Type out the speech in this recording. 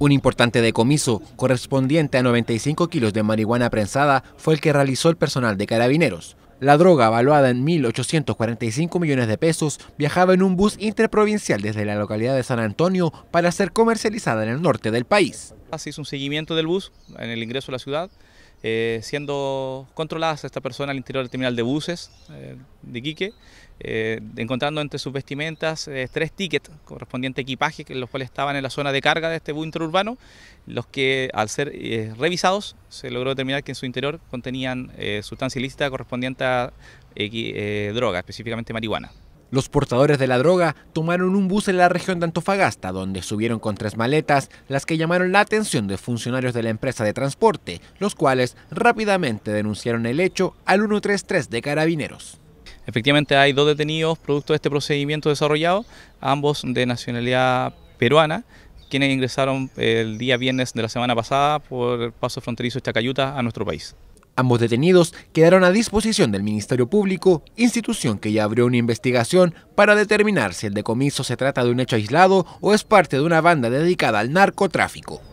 Un importante decomiso, correspondiente a 95 kilos de marihuana prensada, fue el que realizó el personal de carabineros. La droga, evaluada en 1.845 millones de pesos, viajaba en un bus interprovincial desde la localidad de San Antonio para ser comercializada en el norte del país. Se hizo un seguimiento del bus en el ingreso a la ciudad eh, siendo controladas esta persona al interior del terminal de buses eh, de Quique, eh, encontrando entre sus vestimentas tres tickets correspondientes a equipaje, los cuales estaban en la zona de carga de este bus interurbano, los que al ser revisados se logró determinar que en su interior contenían sustancia ilícita correspondiente a droga, específicamente marihuana. Los portadores de la droga tomaron un bus en la región de Antofagasta, donde subieron con tres maletas, las que llamaron la atención de funcionarios de la empresa de transporte, los cuales rápidamente denunciaron el hecho al 133 de Carabineros. Efectivamente hay dos detenidos producto de este procedimiento desarrollado, ambos de nacionalidad peruana, quienes ingresaron el día viernes de la semana pasada por el paso fronterizo Chacayuta a nuestro país. Ambos detenidos quedaron a disposición del Ministerio Público, institución que ya abrió una investigación para determinar si el decomiso se trata de un hecho aislado o es parte de una banda dedicada al narcotráfico.